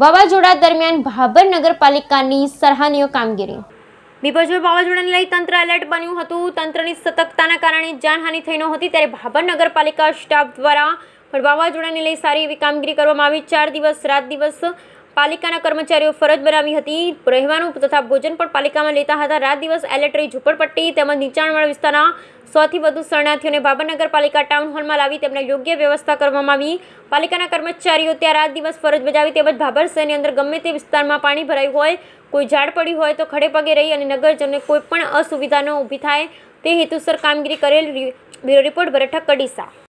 વાવાઝોડા દરમિયાન ભાભર નગરપાલિકાની સરાહનીય કામગીરી બીપજોર વાવાઝોડાને લઈ તંત્ર એલર્ટ બન્યું હતું તંત્રની સતર્કતાના કારણે જાનહાની થઈ નહોતી ત્યારે ભાભર નગરપાલિકા સ્ટાફ દ્વારા પણ વાવાઝોડાને લઈ સારી એવી કામગીરી કરવામાં આવી ચાર દિવસ રાત દિવસ पालिकाના કર્મચારીઓ ફરજ બરામી હતી રહેવાનું તથા ભોજન પણ પાલિકામાં લેતા હતા રાત દિવસ એલિટરી ઝૂંપડપટ્ટી તેમજ નીચાણવાળા વિસ્તારના 100 થી વધુ શરણાર્થીઓને બાબન નગરપાલિકા ટાઉન હોલમાં લાવી તેમને યોગ્ય વ્યવસ્થા કરવામાં આવી પાલિકાના કર્મચારીઓ તે રાત દિવસ ફરજ બજાવિત તેમજ બાબરસેની અંદર ગમમેતી વિસ્તારમાં પાણી ભરાઈ હોય કોઈ ઝાડ પડી હોય તો ખડે પગે રહી અને નગરજનો કોઈ પણ અસુવિધાનો ઉભી થાય તે હેતુસર કામગીરી કરેલ બ્યુરો રિપોર્ટ ભરઠક કડીસા